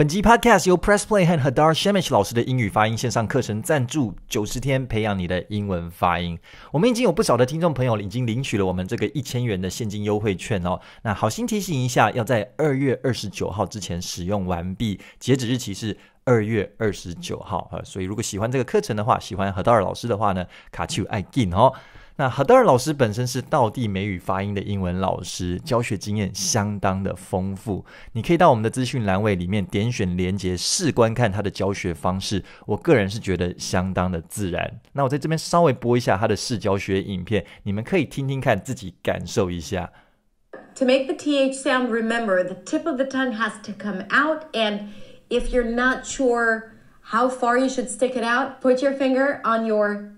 本集 Podcast 由 Press Play 和 Hadar s h a m i s h 老师的英语发音线上课程赞助，九十天培养你的英文发音。我们已经有不少的听众朋友已经领取了我们这个一千元的现金优惠券哦。那好心提醒一下，要在二月二十九号之前使用完毕，截止日期是二月二十九号啊。所以如果喜欢这个课程的话，喜欢 Hadar 老师的话呢，卡丘爱进哦。那哈德尔老师本身是道地美语发音的英文老师，教学经验相当的丰富。你可以到我们的资讯栏位里面点选连接试观看他的教学方式。我个人是觉得相当的自然。那我在这边稍微播一下他的试教学影片，你们可以听听看，自己感受一下。To make the th sound, remember the tip of the tongue has to come out, and if you're not sure how far you should stick it out, put your finger on your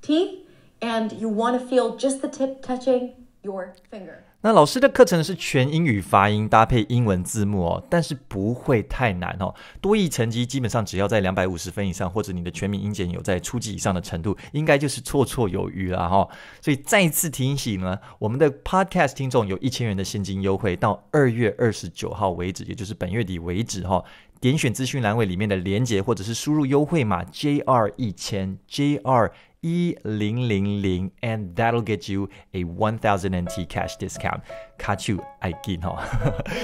teeth. And you want to feel just the tip touching your finger？那老师的课程是全英语发音搭配英文字幕哦，但是不会太难哦。多益成绩基本上只要在两百五十分以上，或者你的全民英检有在初级以上的程度，应该就是绰绰有余了哈。所以再次提醒呢，我们的 Podcast 听众有一千元的现金优惠，到二月二十九号为止，也就是本月底为止哈。点选资讯栏位里面的链接，或者是输入优惠码 J R 一千 J R。一零零零，and that'll get you a one thousand NT cash discount。卡丘爱金哦，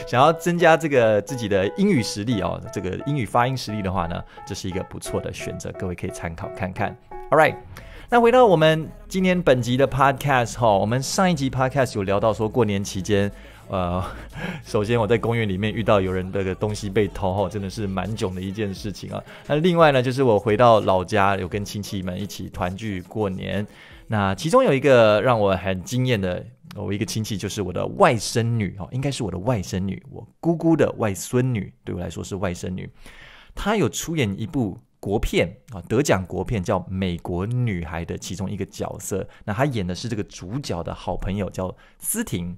想要增加这个自己的英语实力哦，这个英语发音实力的话呢，这是一个不错的选择，各位可以参考看看。All right，那回到我们今天本集的 podcast 哦，我们上一集 podcast 有聊到说过年期间。呃，首先我在公园里面遇到有人的个东西被偷，哈，真的是蛮囧的一件事情啊。那另外呢，就是我回到老家，有跟亲戚们一起团聚过年。那其中有一个让我很惊艳的，我一个亲戚就是我的外甥女，哦，应该是我的外甥女，我姑姑的外孙女，对我来说是外甥女。她有出演一部国片啊，得奖国片叫《美国女孩》的其中一个角色。那她演的是这个主角的好朋友，叫思婷。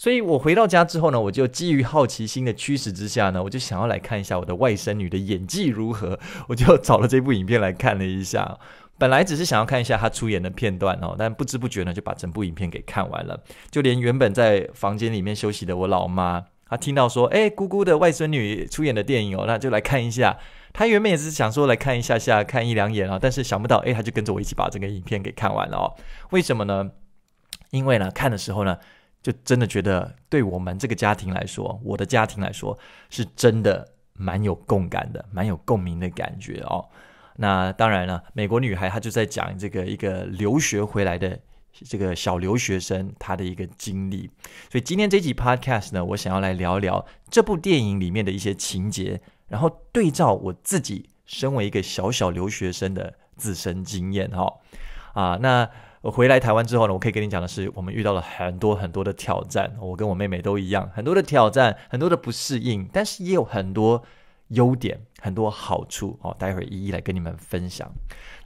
所以我回到家之后呢，我就基于好奇心的驱使之下呢，我就想要来看一下我的外甥女的演技如何。我就找了这部影片来看了一下，本来只是想要看一下她出演的片段哦，但不知不觉呢就把整部影片给看完了。就连原本在房间里面休息的我老妈，她听到说，哎，姑姑的外甥女出演的电影哦，那就来看一下。她原本也是想说来看一下下看一两眼啊，但是想不到，哎，她就跟着我一起把这个影片给看完了哦。为什么呢？因为呢，看的时候呢。就真的觉得，对我们这个家庭来说，我的家庭来说，是真的蛮有共感的，蛮有共鸣的感觉哦。那当然了，美国女孩她就在讲这个一个留学回来的这个小留学生她的一个经历。所以今天这集 Podcast 呢，我想要来聊聊这部电影里面的一些情节，然后对照我自己身为一个小小留学生的自身经验哈。啊，那。回来台湾之后呢，我可以跟你讲的是，我们遇到了很多很多的挑战。我跟我妹妹都一样，很多的挑战，很多的不适应，但是也有很多优点，很多好处哦。待会儿一一来跟你们分享。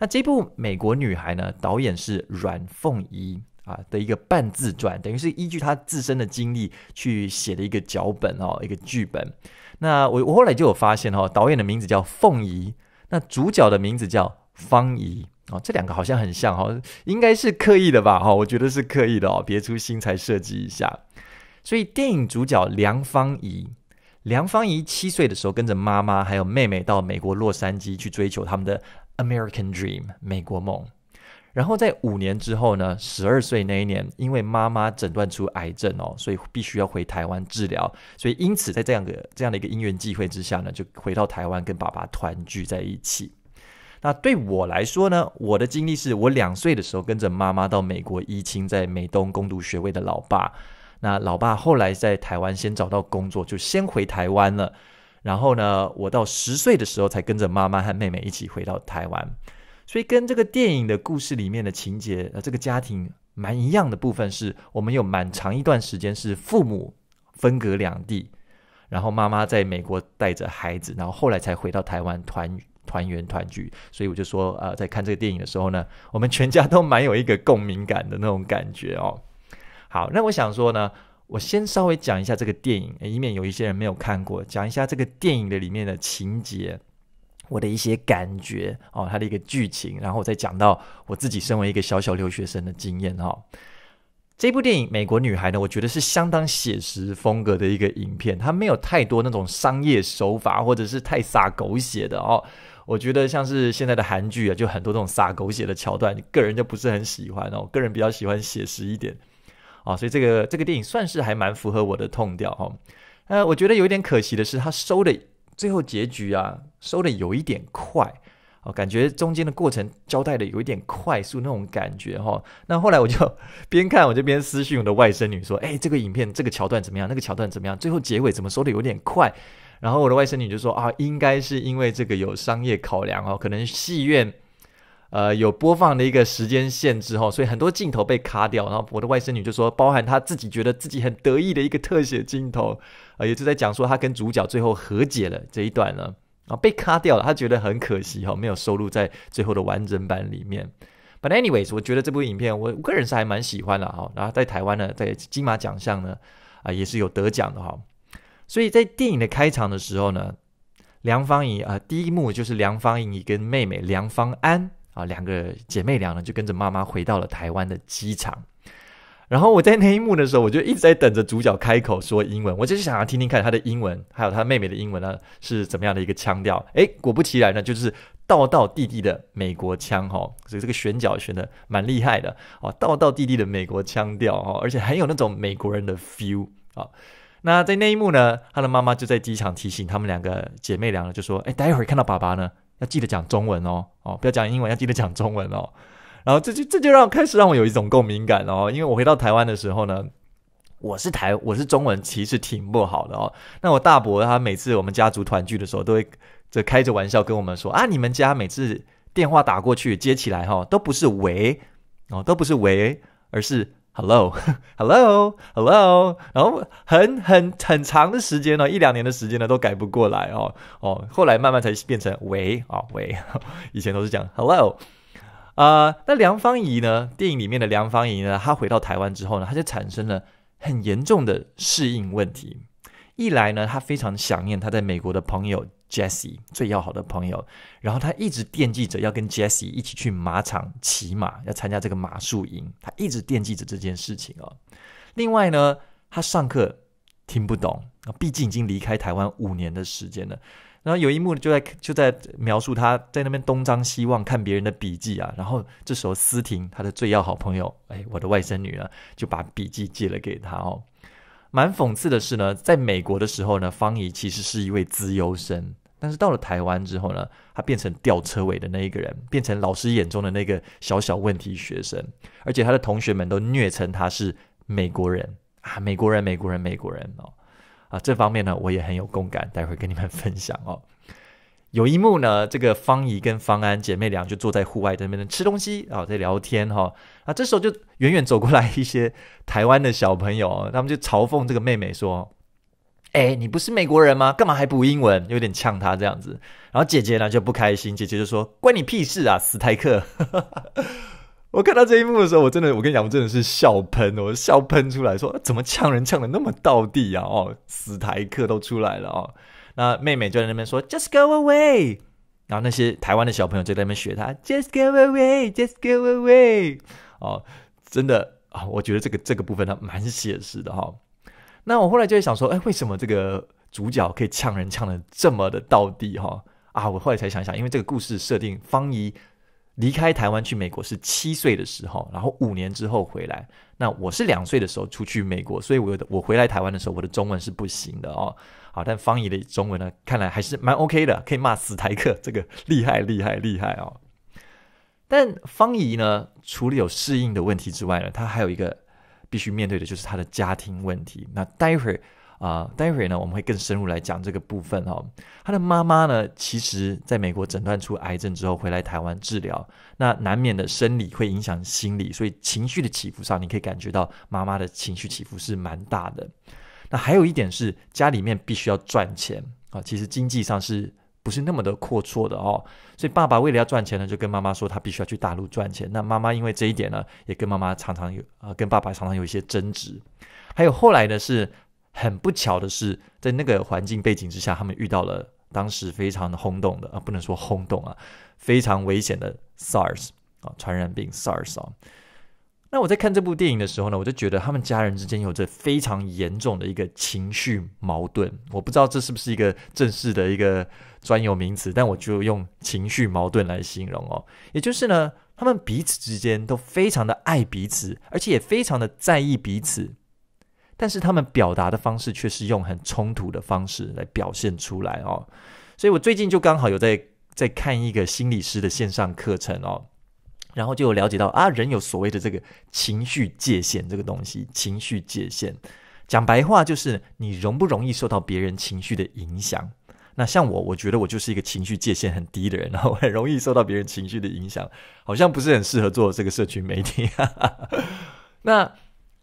那这部《美国女孩》呢，导演是阮凤仪啊的一个半自传，等于是依据她自身的经历去写的一个脚本哦，一个剧本。那我我后来就有发现哦，导演的名字叫凤仪，那主角的名字叫。方怡哦，这两个好像很像哈，应该是刻意的吧哈，我觉得是刻意的哦，别出心裁设计一下。所以电影主角梁方怡，梁方怡七岁的时候跟着妈妈还有妹妹到美国洛杉矶去追求他们的 American Dream 美国梦。然后在五年之后呢，十二岁那一年，因为妈妈诊断出癌症哦，所以必须要回台湾治疗，所以因此在这样的这样的一个因缘际会之下呢，就回到台湾跟爸爸团聚在一起。那对我来说呢？我的经历是我两岁的时候跟着妈妈到美国一亲，在美东攻读学位的老爸。那老爸后来在台湾先找到工作，就先回台湾了。然后呢，我到十岁的时候才跟着妈妈和妹妹一起回到台湾。所以跟这个电影的故事里面的情节，呃，这个家庭蛮一样的部分是，我们有蛮长一段时间是父母分隔两地，然后妈妈在美国带着孩子，然后后来才回到台湾团团圆团聚，所以我就说，呃，在看这个电影的时候呢，我们全家都蛮有一个共鸣感的那种感觉哦。好，那我想说呢，我先稍微讲一下这个电影，以免有一些人没有看过，讲一下这个电影的里面的情节，我的一些感觉哦，它的一个剧情，然后我再讲到我自己身为一个小小留学生的经验哈。这部电影《美国女孩》呢，我觉得是相当写实风格的一个影片，它没有太多那种商业手法或者是太洒狗血的哦。我觉得像是现在的韩剧啊，就很多这种撒狗血的桥段，个人就不是很喜欢哦。我个人比较喜欢写实一点哦，所以这个这个电影算是还蛮符合我的痛调哈。呃，我觉得有一点可惜的是，它收的最后结局啊，收的有一点快哦，感觉中间的过程交代的有一点快速那种感觉哈。那后来我就 边看我这边私讯我的外甥女说，哎，这个影片这个桥段怎么样？那个桥段怎么样？最后结尾怎么收的有点快？然后我的外甥女就说啊，应该是因为这个有商业考量哦，可能戏院呃有播放的一个时间限制哦，所以很多镜头被卡掉。然后我的外甥女就说，包含她自己觉得自己很得意的一个特写镜头啊，也就在讲说她跟主角最后和解了这一段呢。啊，被卡掉了，他觉得很可惜哈，没有收录在最后的完整版里面。But anyways，我觉得这部影片我个人是还蛮喜欢的哈，然后在台湾呢，在金马奖项呢啊也是有得奖的哈。所以在电影的开场的时候呢，梁芳莹啊，第一幕就是梁芳莹跟妹妹梁芳安啊，两个姐妹俩呢，就跟着妈妈回到了台湾的机场。然后我在那一幕的时候，我就一直在等着主角开口说英文，我就是想要听听看他的英文，还有他妹妹的英文呢是怎么样的一个腔调。诶，果不其然呢，就是道道地地的美国腔哈，所以这个选角选的蛮厉害的哦，道道地地的美国腔调哦，而且很有那种美国人的 feel 啊。那在那一幕呢，他的妈妈就在机场提醒他们两个姐妹俩呢，就说：“哎，待会儿看到爸爸呢，要记得讲中文哦，哦，不要讲英文，要记得讲中文哦。”然后这就这就让开始让我有一种共鸣感哦，因为我回到台湾的时候呢，我是台我是中文其实挺不好的哦。那我大伯他每次我们家族团聚的时候，都会这开着玩笑跟我们说：“啊，你们家每次电话打过去接起来哈，都不是喂哦，都不是喂，而是。” Hello，Hello，Hello，然后很很很长的时间呢，一两年的时间呢，都改不过来哦哦，后来慢慢才变成喂啊喂，以前都是讲 Hello，啊，那梁芳怡呢？电影里面的梁芳怡呢，她回到台湾之后呢，她就产生了很严重的适应问题。一来呢，她非常想念她在美国的朋友。Jesse 最要好的朋友，然后他一直惦记着要跟 Jesse 一起去马场骑马，要参加这个马术营，他一直惦记着这件事情哦。另外呢，他上课听不懂毕竟已经离开台湾五年的时间了。然后有一幕就在就在描述他在那边东张西望看别人的笔记啊，然后这时候思婷他的最要好朋友，哎，我的外甥女呢，就把笔记借了给他哦。蛮讽刺的是呢，在美国的时候呢，方怡其实是一位资优生。但是到了台湾之后呢，他变成吊车尾的那一个人，变成老师眼中的那个小小问题学生，而且他的同学们都虐称他是美国人啊，美国人，美国人，美国人哦，啊，这方面呢我也很有共感，待会跟你们 分享哦。有一幕呢，这个方怡跟方安姐妹俩就坐在户外在那边吃东西啊，在聊天哈，啊，这时候就远远走过来一些台湾的小朋友，他们就嘲讽这个妹妹说。哎，你不是美国人吗？干嘛还补英文？有点呛他这样子。然后姐姐呢就不开心，姐姐就说：“关你屁事啊，斯台克！” 我看到这一幕的时候，我真的，我跟你讲，我真的是笑喷我笑喷出来说：“怎么呛人呛的那么到底啊？”哦，斯台克都出来了哦。那妹妹就在那边说：“Just go away。”然后那些台湾的小朋友就在那边学他：“Just go away, just go away。”哦，真的啊，我觉得这个这个部分它蛮写实的哈。那我后来就会想说，哎，为什么这个主角可以呛人呛的这么的到底哈？啊，我后来才想想，因为这个故事设定，方怡离开台湾去美国是七岁的时候，然后五年之后回来。那我是两岁的时候出去美国，所以我我回来台湾的时候，我的中文是不行的哦。好，但方怡的中文呢，看来还是蛮 OK 的，可以骂死台客，这个厉害厉害厉害哦。但方怡呢，除了有适应的问题之外呢，他还有一个。必须面对的就是他的家庭问题。那待会儿啊，待会儿呢，我们会更深入来讲这个部分哦。他的妈妈呢，其实在美国诊断出癌症之后回来台湾治疗，那难免的生理会影响心理，所以情绪的起伏上，你可以感觉到妈妈的情绪起伏是蛮大的。那还有一点是家里面必须要赚钱啊，其实经济上是。不是那么的阔绰的哦，所以爸爸为了要赚钱呢，就跟妈妈说他必须要去大陆赚钱。那妈妈因为这一点呢，也跟妈妈常常有啊，跟爸爸常常有一些争执。还有后来呢，是很不巧的是，在那个环境背景之下，他们遇到了当时非常的轰动的啊，不能说轰动啊，非常危险的 SARS 啊，传染病 SARS 啊。那我在看这部电影的时候呢，我就觉得他们家人之间有着非常严重的一个情绪矛盾。我不知道这是不是一个正式的一个专有名词，但我就用情绪矛盾来形容哦。也就是呢，他们彼此之间都非常的爱彼此，而且也非常的在意彼此，但是他们表达的方式却是用很冲突的方式来表现出来哦。所以我最近就刚好有在在看一个心理师的线上课程哦。然后就了解到啊，人有所谓的这个情绪界限这个东西，情绪界限，讲白话就是你容不容易受到别人情绪的影响。那像我，我觉得我就是一个情绪界限很低的人，然后很容易受到别人情绪的影响，好像不是很适合做这个社群媒体。那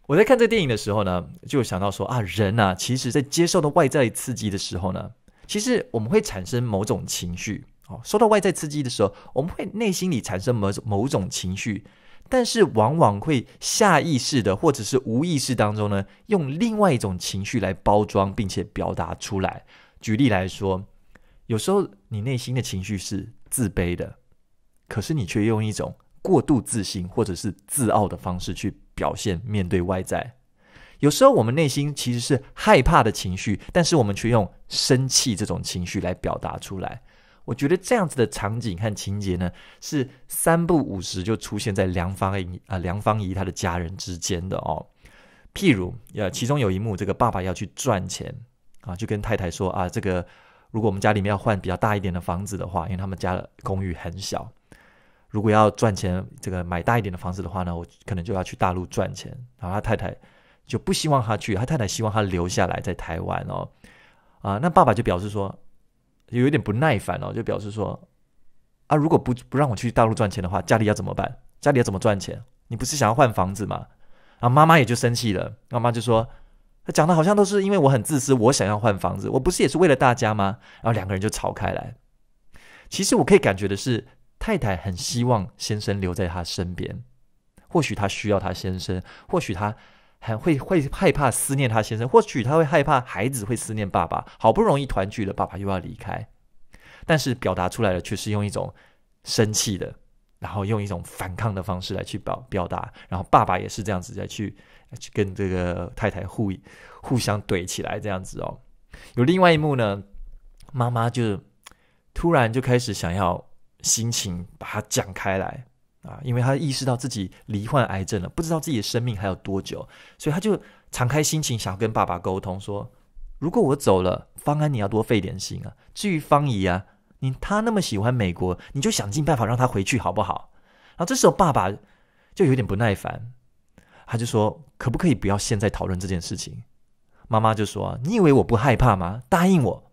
我在看这电影的时候呢，就想到说啊，人啊，其实在接受到外在刺激的时候呢，其实我们会产生某种情绪。受到外在刺激的时候，我们会内心里产生某某种情绪，但是往往会下意识的或者是无意识当中呢，用另外一种情绪来包装并且表达出来。举例来说，有时候你内心的情绪是自卑的，可是你却用一种过度自信或者是自傲的方式去表现面对外在。有时候我们内心其实是害怕的情绪，但是我们却用生气这种情绪来表达出来。我觉得这样子的场景和情节呢，是三不五十就出现在梁芳姨啊梁芳姨她的家人之间的哦。譬如，呃，其中有一幕，这个爸爸要去赚钱啊，就跟太太说啊，这个如果我们家里面要换比较大一点的房子的话，因为他们家的公寓很小，如果要赚钱，这个买大一点的房子的话呢，我可能就要去大陆赚钱。然后他太太就不希望他去，他太太希望他留下来在台湾哦。啊，那爸爸就表示说。有有点不耐烦哦，就表示说，啊，如果不不让我去大陆赚钱的话，家里要怎么办？家里要怎么赚钱？你不是想要换房子吗？后妈妈也就生气了，妈妈就说，他讲的好像都是因为我很自私，我想要换房子，我不是也是为了大家吗？然后两个人就吵开来。其实我可以感觉的是，太太很希望先生留在她身边，或许她需要她先生，或许她很会会害怕思念他先生，或许他会害怕孩子会思念爸爸，好不容易团聚了，爸爸又要离开，但是表达出来的却是用一种生气的，然后用一种反抗的方式来去表表达，然后爸爸也是这样子再去去跟这个太太互互相怼起来这样子哦。有另外一幕呢，妈妈就突然就开始想要心情把它讲开来。啊，因为他意识到自己罹患癌症了，不知道自己的生命还有多久，所以他就敞开心情，想要跟爸爸沟通说：“如果我走了，方安你要多费点心啊。至于方怡啊，你他那么喜欢美国，你就想尽办法让他回去好不好？”然后这时候爸爸就有点不耐烦，他就说：“可不可以不要现在讨论这件事情？”妈妈就说：“你以为我不害怕吗？答应我。”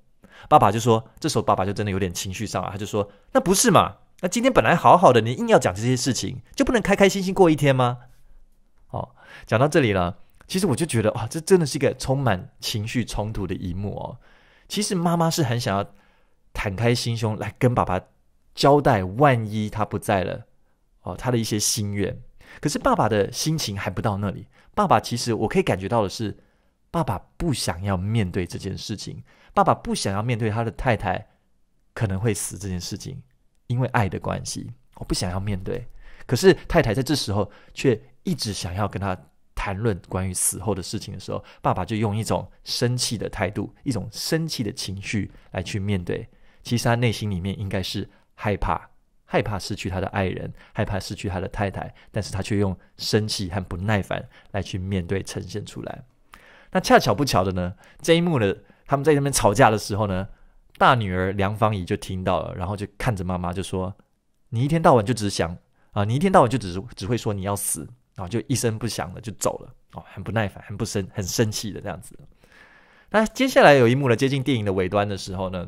爸爸就说：“这时候爸爸就真的有点情绪上了，他就说：‘那不是嘛。’”那今天本来好好的，你硬要讲这些事情，就不能开开心心过一天吗？哦，讲到这里了，其实我就觉得哇，这真的是一个充满情绪冲突的一幕哦。其实妈妈是很想要坦开心胸来跟爸爸交代，万一他不在了哦，他的一些心愿。可是爸爸的心情还不到那里，爸爸其实我可以感觉到的是，爸爸不想要面对这件事情，爸爸不想要面对他的太太可能会死这件事情。因为爱的关系，我不想要面对。可是太太在这时候却一直想要跟他谈论关于死后的事情的时候，爸爸就用一种生气的态度、一种生气的情绪来去面对。其实他内心里面应该是害怕，害怕失去他的爱人，害怕失去他的太太。但是他却用生气和不耐烦来去面对呈现出来。那恰巧不巧的呢，这一幕呢，他们在那边吵架的时候呢。大女儿梁芳仪就听到了，然后就看着妈妈就说：“你一天到晚就只想啊，你一天到晚就只是只会说你要死啊，就一声不响的就走了哦，很不耐烦，很不生，很生气的这样子。”那接下来有一幕呢，接近电影的尾端的时候呢，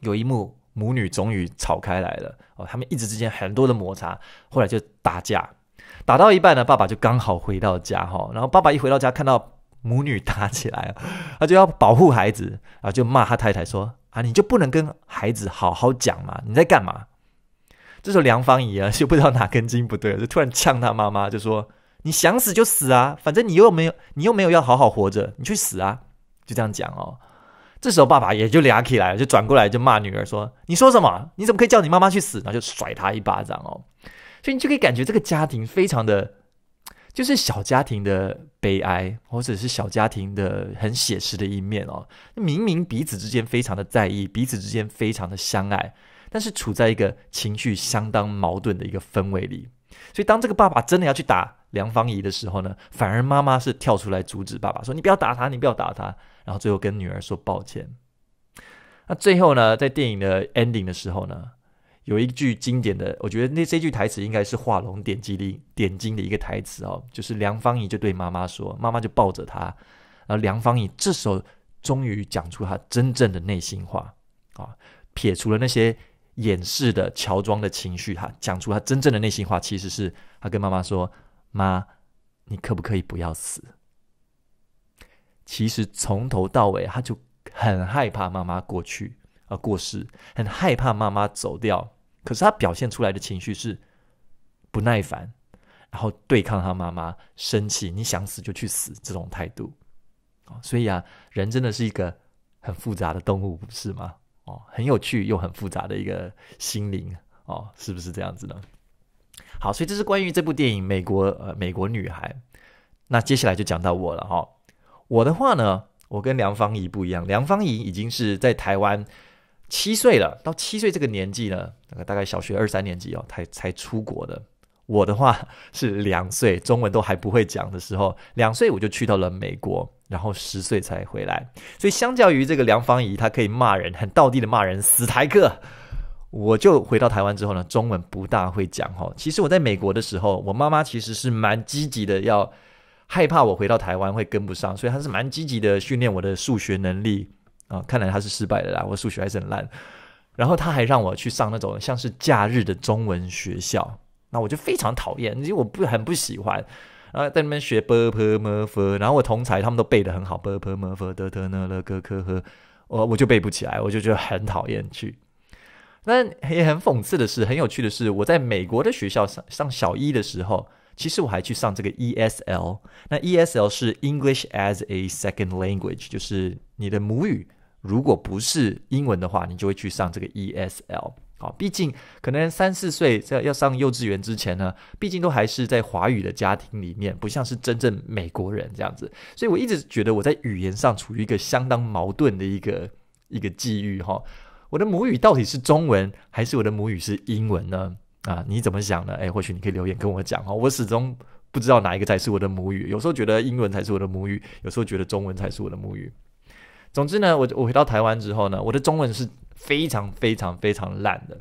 有一幕母女终于吵开来了哦，他们一直之间很多的摩擦，后来就打架，打到一半呢，爸爸就刚好回到家哈，然后爸爸一回到家看到母女打起来了，他就要保护孩子啊，就骂他太太说。你就不能跟孩子好好讲吗？你在干嘛？这时候梁芳怡啊，就不知道哪根筋不对，就突然呛他妈妈，就说：“你想死就死啊，反正你又没有，你又没有要好好活着，你去死啊！”就这样讲哦。这时候爸爸也就俩起来，就转过来就骂女儿说：“你说什么？你怎么可以叫你妈妈去死？”然后就甩她一巴掌哦。所以你就可以感觉这个家庭非常的，就是小家庭的。悲哀，或者是小家庭的很写实的一面哦。明明彼此之间非常的在意，彼此之间非常的相爱，但是处在一个情绪相当矛盾的一个氛围里。所以，当这个爸爸真的要去打梁芳仪的时候呢，反而妈妈是跳出来阻止爸爸，说：“你不要打他，你不要打他。”然后最后跟女儿说抱歉。那最后呢，在电影的 ending 的时候呢？有一句经典的，我觉得那这句台词应该是画龙点睛的点睛的一个台词哦，就是梁芳仪就对妈妈说，妈妈就抱着她，然后梁芳仪这时候终于讲出她真正的内心话啊，撇除了那些掩饰的乔装的情绪，哈，讲出她真正的内心话，其实是她跟妈妈说：“妈，你可不可以不要死？”其实从头到尾，她就很害怕妈妈过去，啊，过世，很害怕妈妈走掉。可是他表现出来的情绪是不耐烦，然后对抗他妈妈，生气，你想死就去死这种态度，哦，所以啊，人真的是一个很复杂的动物，不是吗？哦，很有趣又很复杂的一个心灵，哦，是不是这样子呢？好，所以这是关于这部电影《美国呃美国女孩》。那接下来就讲到我了哈，我的话呢，我跟梁芳怡不一样，梁芳怡已经是在台湾。七岁了，到七岁这个年纪呢，大概小学二三年级哦，才才出国的。我的话 是两岁，中文都还不会讲的时候，两岁我就去到了美国，然后十岁才回来。所以相较于这个梁芳怡，她可以骂人，很到地的骂人，死台客。我就回到台湾之后呢，中文不大会讲哈。其实我在美国的时候，我妈妈其实是蛮积极的，要害怕我回到台湾会跟不上，所以她是蛮积极的训练我的数学能力。啊，看来他是失败的啦，我数学还是很烂。然后他还让我去上那种像是假日的中文学校，那我就非常讨厌，因为我不很不喜欢。然后在那边学 b p m f，然后我同才他们都背得很好，b p m f 的 t n l g k h，我我就背不起来，我就觉得很讨厌去。那也很讽刺的是，很有趣的是，我在美国的学校上上小一的时候，其实我还去上这个 E S L。那 E S L 是 English as a second language，就是你的母语。如果不是英文的话，你就会去上这个 ESL 好，毕竟可能三四岁在要上幼稚园之前呢，毕竟都还是在华语的家庭里面，不像是真正美国人这样子，所以我一直觉得我在语言上处于一个相当矛盾的一个一个际遇哈。我的母语到底是中文还是我的母语是英文呢？啊，你怎么想呢？诶，或许你可以留言跟我讲哈，我始终不知道哪一个才是我的母语，有时候觉得英文才是我的母语，有时候觉得中文才是我的母语。总之呢，我我回到台湾之后呢，我的中文是非常非常非常烂的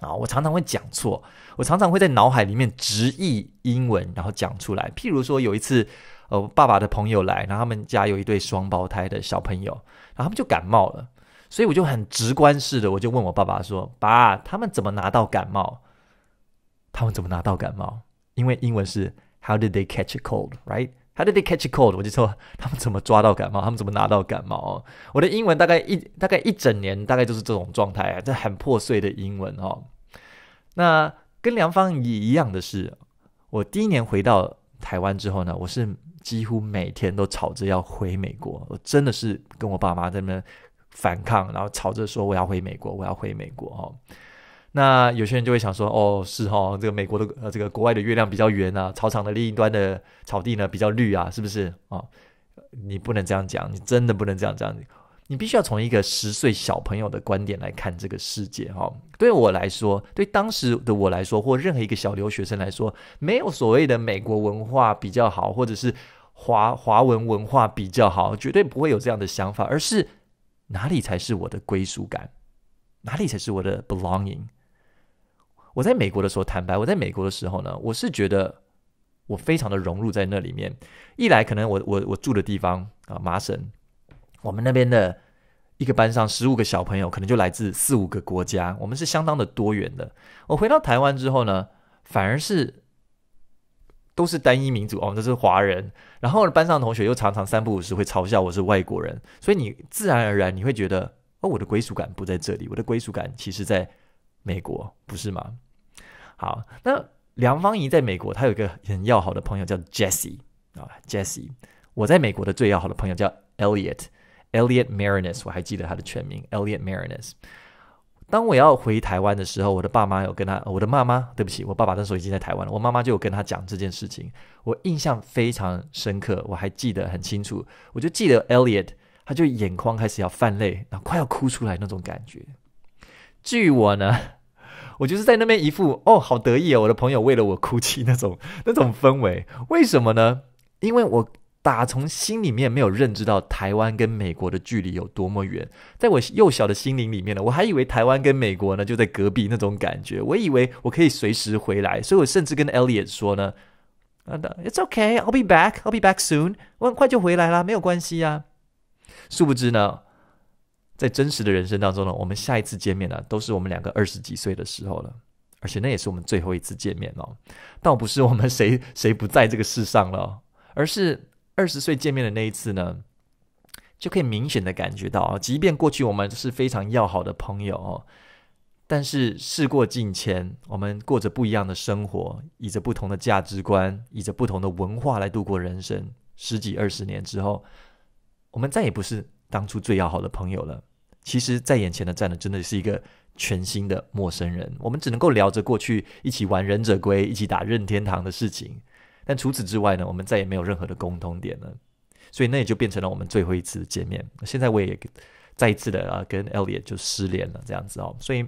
啊！我常常会讲错，我常常会在脑海里面直译英文，然后讲出来。譬如说有一次，呃，爸爸的朋友来，然后他们家有一对双胞胎的小朋友，然后他们就感冒了，所以我就很直观式的，我就问我爸爸说：“爸，他们怎么拿到感冒？他们怎么拿到感冒？因为英文是 How did they catch a cold, right？” How did they catch cold？我就说他们怎么抓到感冒，他们怎么拿到感冒？我的英文大概一大概一整年大概就是这种状态啊，这很破碎的英文哦。那跟梁芳一一样的是，我第一年回到台湾之后呢，我是几乎每天都吵着要回美国，我真的是跟我爸妈在那边反抗，然后吵着说我要回美国，我要回美国哦。那有些人就会想说，哦，是哈，这个美国的呃，这个国外的月亮比较圆啊，草场的另一端的草地呢比较绿啊，是不是啊？你不能这样讲，你真的不能这样这样，你必须要从一个十岁小朋友的观点来看这个世界哈。对我来说，对当时的我来说，或任何一个小留学生来说，没有所谓的美国文化比较好，或者是华华文文化比较好，绝对不会有这样的想法，而是哪里才是我的归属感，哪里才是我的 belonging。我在美国的时候，坦白，我在美国的时候呢，我是觉得我非常的融入在那里面。一来，可能我我我住的地方啊，麻省，我们那边的一个班上十五个小朋友，可能就来自四五个国家，我们是相当的多元的。我回到台湾之后呢，反而是都是单一民族，哦，都是华人，然后班上同学又常常三不五时会嘲笑我是外国人，所以你自然而然你会觉得，哦，我的归属感不在这里，我的归属感其实在美国，不是吗？好，那梁芳怡在美国，她有一个很要好的朋友叫 Jesse 啊，Jesse。我在美国的最要好的朋友叫 e l l i o t e l l i o t m a r i n u s 我还记得他的全名 e l l i o t m a r i n u s 当我要回台湾的时候，我的爸妈有跟他，我的妈妈，对不起，我爸爸那时候已经在台湾了，我妈妈就有跟他讲这件事情。我印象非常深刻，我还记得很清楚。我就记得 Elliott，他就眼眶开始要泛泪，然后快要哭出来那种感觉。至于我呢？我就是在那边一副哦，好得意哦，我的朋友为了我哭泣那种那种氛围，为什么呢？因为我打从心里面没有认知到台湾跟美国的距离有多么远，在我幼小的心灵里面呢，我还以为台湾跟美国呢就在隔壁那种感觉，我以为我可以随时回来，所以我甚至跟 Elliot 说呢，It's okay, I'll be back, I'll be back soon，我很快就回来啦，没有关系呀。殊不知呢。在真实的人生当中呢，我们下一次见面呢，都是我们两个二十几岁的时候了，而且那也是我们最后一次见面哦。倒不是我们谁 谁不在这个世上了，而是二十岁见面的那一次呢，就可以明显的感觉到啊，即便过去我们是非常要好的朋友哦，但是事过境迁，我们过着不一样的生活，以着不同的价值观，以着不同的文化来度过人生。十几二十年之后，我们再也不是当初最要好的朋友了。其实，在眼前的站的真的是一个全新的陌生人。我们只能够聊着过去一起玩忍者龟、一起打任天堂的事情，但除此之外呢，我们再也没有任何的共同点了。所以那也就变成了我们最后一次见面。现在我也再一次的啊，跟 Elliot 就失联了这样子哦，所以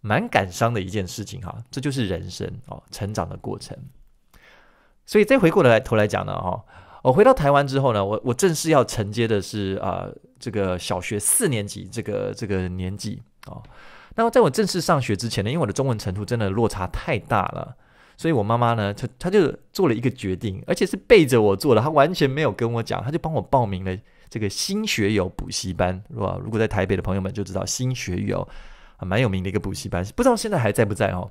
蛮感伤的一件事情哈。这就是人生哦，成长的过程。所以再回过来头来讲呢哈。我回到台湾之后呢，我我正式要承接的是啊这个小学四年级这个这个年纪哦。那么在我正式上学之前呢，因为我的中文程度真的落差太大了，所以我妈妈呢，她她就做了一个决定，而且是背着我做的，她完全没有跟我讲，她就帮我报名了这个新学友补习班，是吧？如果在台北的朋友们就知道新学友蛮有名的一个补习班，不知道现在还在不在哦。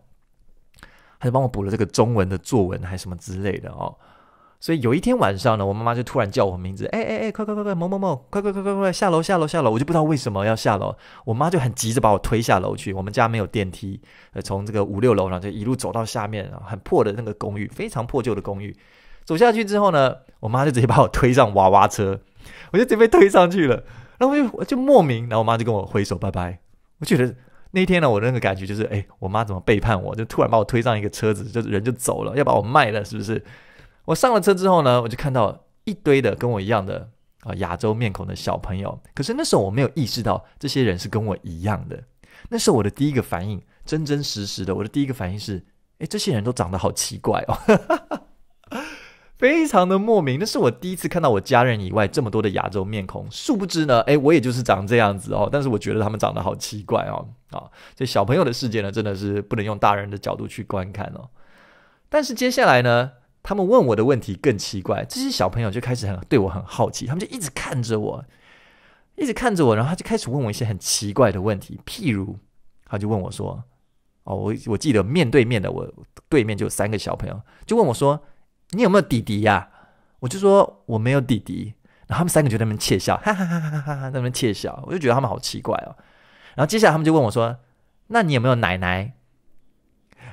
她就帮我补了这个中文的作文，还什么之类的哦。所以有一天晚上呢，我妈妈就突然叫我名字，哎哎哎，快快快快，某某某，快快快快快下楼下楼下楼，我就不知道为什么要下楼。我妈就很急着把我推下楼去。我们家没有电梯，呃，从这个五六楼呢就一路走到下面啊，很破的那个公寓，非常破旧的公寓。走下去之后呢，我妈就直接把我推上娃娃车，我就直接被推上去了。然后我就我就莫名，然后我妈就跟我挥手拜拜。我觉得那天呢，我的那个感觉就是，哎，我妈怎么背叛我？就突然把我推上一个车子，就人就走了，要把我卖了，是不是？我上了车之后呢，我就看到一堆的跟我一样的啊亚洲面孔的小朋友。可是那时候我没有意识到这些人是跟我一样的。那时候我的第一个反应，真真实实的，我的第一个反应是：哎，这些人都长得好奇怪哦，非常的莫名。那是我第一次看到我家人以外这么多的亚洲面孔。殊不知呢，哎，我也就是长这样子哦。但是我觉得他们长得好奇怪哦，啊，所以小朋友的世界呢，真的是不能用大人的角度去观看哦。但是接下来呢？他们问我的问题更奇怪，这些小朋友就开始很对我很好奇，他们就一直看着我，一直看着我，然后他就开始问我一些很奇怪的问题，譬如他就问我说：“哦，我我记得面对面的，我对面就有三个小朋友，就问我说：你有没有弟弟呀？”我就说我没有弟弟，然后他们三个就在那边窃笑，哈哈哈哈哈哈，那边窃笑，我就觉得他们好奇怪哦。然后接下来他们就问我说：“那你有没有奶奶？”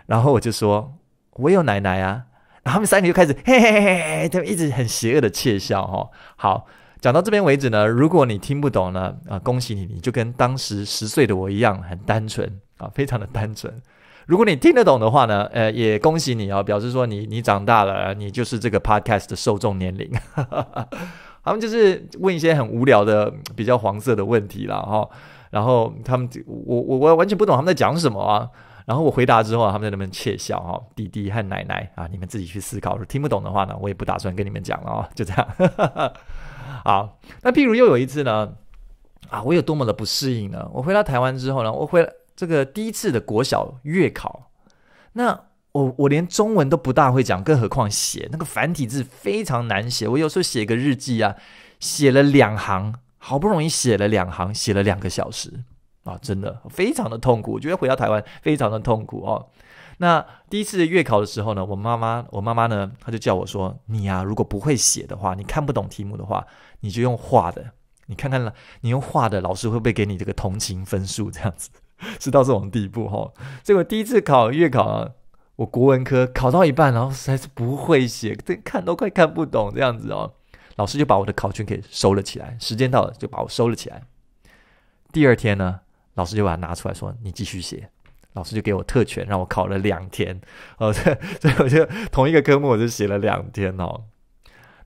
然后我就说：“我有奶奶啊。”然后他们三个人就开始嘿嘿嘿嘿，他们一直很邪恶的窃笑哈。好，讲到这边为止呢，如果你听不懂呢，啊，恭喜你，你就跟当时十岁的我一样，很单纯啊，非常的单纯。如果你听得懂的话呢，呃，也恭喜你啊，表示说你你长大了，你就是这个 podcast 的受众年龄。他们就是问一些很无聊的、比较黄色的问题了哈。然后他们，我我我完全不懂他们在讲什么啊。然后我回答之后他们在那边窃笑哈，弟弟和奶奶啊，你们自己去思考。如果听不懂的话呢，我也不打算跟你们讲了啊，就这样。好，那譬如又有一次呢，啊，我有多么的不适应呢？我回到台湾之后呢，我回这个第一次的国小月考，那我我连中文都不大会讲，更何况写那个繁体字非常难写。我有时候写个日记啊，写了两行，好不容易写了两行，写了两个小时。啊，真的非常的痛苦，我觉得回到台湾非常的痛苦哦。那第一次月考的时候呢，我妈妈，我妈妈呢，她就叫我说：“你啊，如果不会写的话，你看不懂题目的话，你就用画的，你看看了，你用画的，老师会不会给你这个同情分数？”这样子 是到这种地步哈。结果第一次考月考啊，我国文科考到一半，然后实在是不会写，这看都快看不懂这样子哦。老师就把我的考卷给收了起来，时间到了就把我收了起来。第二天呢？老师就把它拿出来说：“你继续写。”老师就给我特权，让我考了两天。哦，所以 我就同一个科目，我就写了两天哦。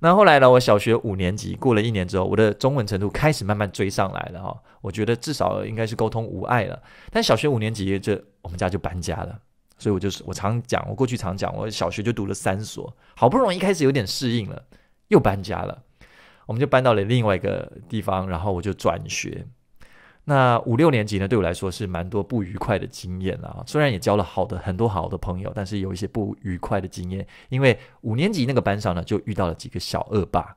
那后来呢？我小学五年级过了一年之后，我的中文程度开始慢慢追上来了哈。我觉得至少应该是沟通无碍了。但小学五年级，这我们家就搬家了，所以我就是我常讲，我过去常讲，我小学就读了三所，好不容易一开始有点适应了，又搬家了，我们就搬到了另外一个地方，然后我就转学。那五六年级呢，对我来说是蛮多不愉快的经验啊。虽然也交了好的很多好的朋友，但是有一些不愉快的经验。因为五年级那个班上呢，就遇到了几个小恶霸。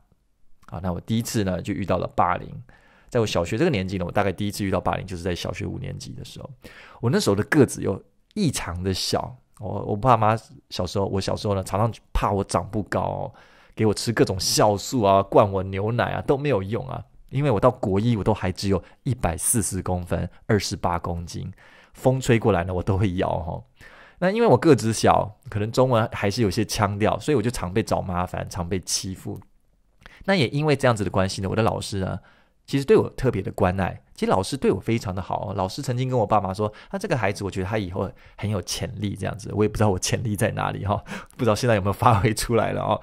啊，那我第一次呢，就遇到了霸凌。在我小学这个年纪呢，我大概第一次遇到霸凌，就是在小学五年级的时候。我那时候的个子又异常的小，我我爸妈小时候，我小时候呢，常常怕我长不高，给我吃各种酵素啊，灌我牛奶啊，都没有用啊。因为我到国一，我都还只有一百四十公分，二十八公斤，风吹过来呢，我都会摇哈。那因为我个子小，可能中文还是有些腔调，所以我就常被找麻烦，常被欺负。那也因为这样子的关系呢，我的老师啊，其实对我特别的关爱。其实老师对我非常的好。老师曾经跟我爸妈说：“那这个孩子，我觉得他以后很有潜力。”这样子，我也不知道我潜力在哪里哈，不知道现在有没有发挥出来了哦。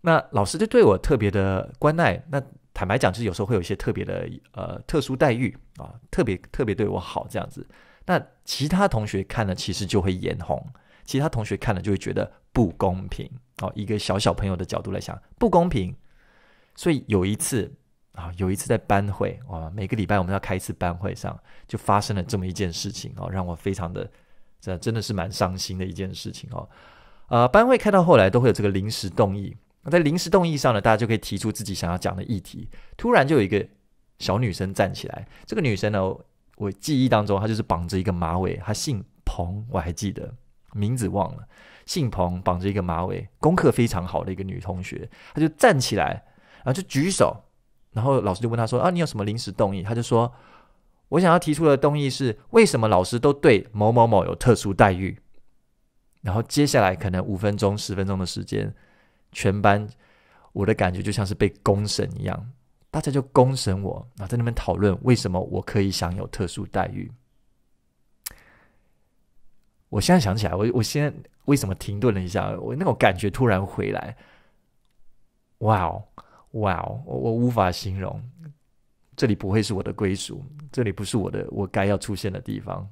那老师就对我特别的关爱，那。坦白讲，就是有时候会有一些特别的呃特殊待遇啊，特别特别对我好这样子。那其他同学看了，其实就会眼红；其他同学看了就会觉得不公平哦。一个小小朋友的角度来想，不公平。所以有一次啊，有一次在班会啊，每个礼拜我们要开一次班会上，就发生了这么一件事情哦，让我非常的这真的是蛮伤心的一件事情哦。呃，班会开到后来都会有这个临时动议。那在临时动议上呢，大家就可以提出自己想要讲的议题。突然就有一个小女生站起来，这个女生呢，我记忆当中她就是绑着一个马尾，她姓彭，我还记得名字忘了，姓彭，绑着一个马尾，功课非常好的一个女同学，她就站起来，然后就举手，然后老师就问她说：“啊，你有什么临时动议？”她就说：“我想要提出的动议是，为什么老师都对某某某有特殊待遇？”然后接下来可能五分钟、十分钟的时间。全班，我的感觉就像是被公审一样，大家就公审我啊，在那边讨论为什么我可以享有特殊待遇。我现在想起来，我我现在为什么停顿了一下？我那种感觉突然回来，哇哦哇哦，我我无法形容，这里不会是我的归属，这里不是我的我该要出现的地方。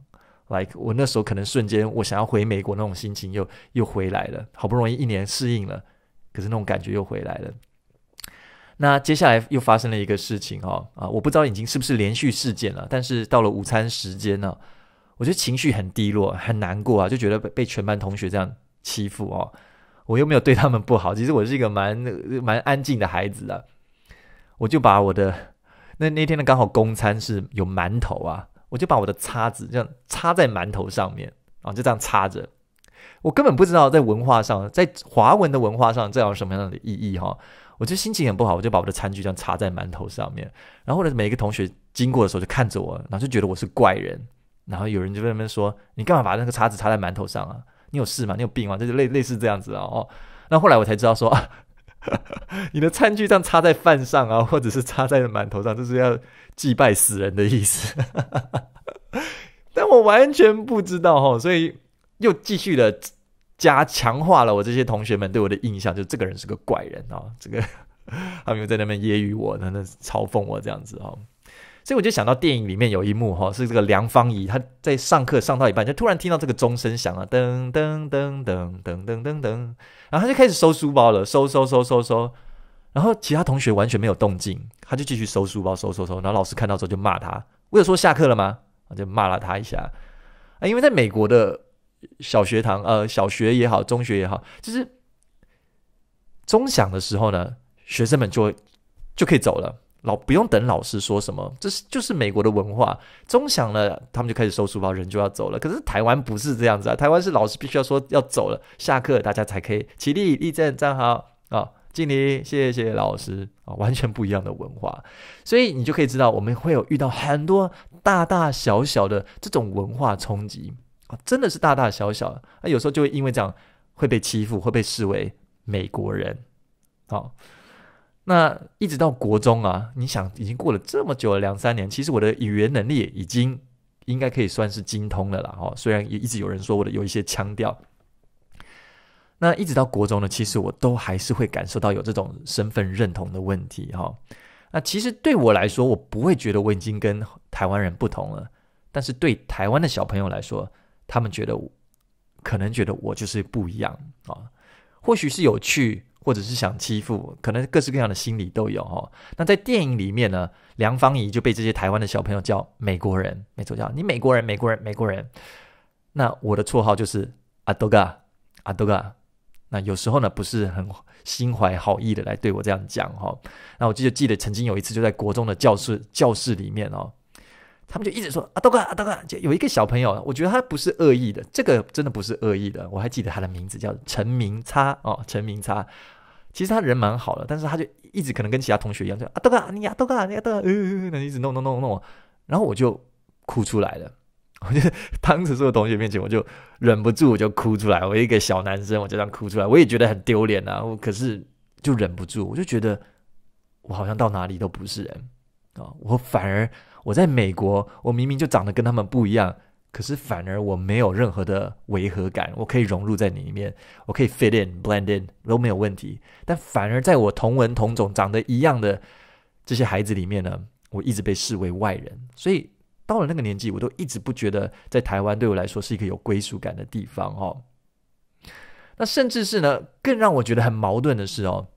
Like 我那时候可能瞬间，我想要回美国那种心情又又回来了。好不容易一年适应了。可是那种感觉又回来了。那接下来又发生了一个事情哦，啊，我不知道已经是不是连续事件了，但是到了午餐时间呢，我觉得情绪很低落，很难过啊，就觉得被全班同学这样欺负哦，我又没有对他们不好，其实我是一个蛮蛮安静的孩子啊，我就把我的那那天呢刚好公餐是有馒头啊，我就把我的叉子这样插在馒头上面啊，就这样插着。我根本不知道在文化上，在华文的文化上，这样什么样的意义哈？我就心情很不好，我就把我的餐具这样插在馒头上面。然后呢，每一个同学经过的时候，就看着我，然后就觉得我是怪人。然后有人就在那边说：“你干嘛把那个叉子插在馒头上啊？你有事吗？你有病吗？”这就类类似这样子啊。哦，那后来我才知道说，你的餐具这样插在饭上啊，或者是插在馒头上，这是要祭拜死人的意思。但我完全不知道哈，所以。又继续的加强化了我这些同学们对我的印象，就这个人是个怪人哦，这个 他们又在那边揶揄我，那那嘲讽我这样子哦。所以我就想到电影里面有一幕哈，是这个梁芳仪她在上课上到一半，就突然听到这个钟声响了，噔噔噔噔噔噔噔噔，然后她就开始收书包了，收收收收收，然后其他同学完全没有动静，他就继续收书包，收收收，然后老师看到之后就骂他，我有说下课了吗？就骂了他一下啊，因为在美国的。小学堂，呃，小学也好，中学也好，就是钟响的时候呢，学生们就就可以走了，老不用等老师说什么，这是就是美国的文化。钟响了，他们就开始收书包，人就要走了。可是台湾不是这样子啊，台湾是老师必须要说要走了，下课大家才可以起立立正站好啊，敬礼，谢谢老师啊，完全不一样的文化。所以你就可以知道，我们会有遇到很多大大小小的这种文化冲击。真的是大大小小，那有时候就会因为这样会被欺负，会被视为美国人。好，那一直到国中啊，你想已经过了这么久了两三年，其实我的语言能力已经应该可以算是精通了了。哦，虽然也一直有人说我的有一些腔调。那一直到国中呢，其实我都还是会感受到有这种身份认同的问题。哈，那其实对我来说，我不会觉得我已经跟台湾人不同了，但是对台湾的小朋友来说，他们觉得，可能觉得我就是不一样啊，或许是有趣，或者是想欺负，可能各式各样的心理都有哈。那在电影里面呢，梁芳仪就被这些台湾的小朋友叫美国人，没错，叫你美国人，美国人，美国人。那我的绰号就是阿多哥，阿多哥。那有时候呢，不是很心怀好意的来对我这样讲哈。那我记记得曾经有一次就在国中的教室教室里面哦。他们就一直说：“阿豆哥，阿豆哥。”就有一个小朋友，我觉得他不是恶意的，这个真的不是恶意的。我还记得他的名字叫陈明差哦，陈明差。其实他人蛮好的，但是他就一直可能跟其他同学一样，说：“阿豆哥，你阿豆哥，你阿豆哥。”嗯，那一直弄弄弄弄。然后我就哭出来了。我就当着所有同学面前，我就忍不住我就哭出来。我一个小男生，我就这样哭出来，我也觉得很丢脸啊。我可是就忍不住，我就觉得我好像到哪里都不是人啊。我反而。我在美国，我明明就长得跟他们不一样，可是反而我没有任何的违和感，我可以融入在里面，我可以 fit in、blend in 都没有问题。但反而在我同文同种、长得一样的这些孩子里面呢，我一直被视为外人。所以到了那个年纪，我都一直不觉得在台湾对我来说是一个有归属感的地方。哦。那甚至是呢，更让我觉得很矛盾的是哦。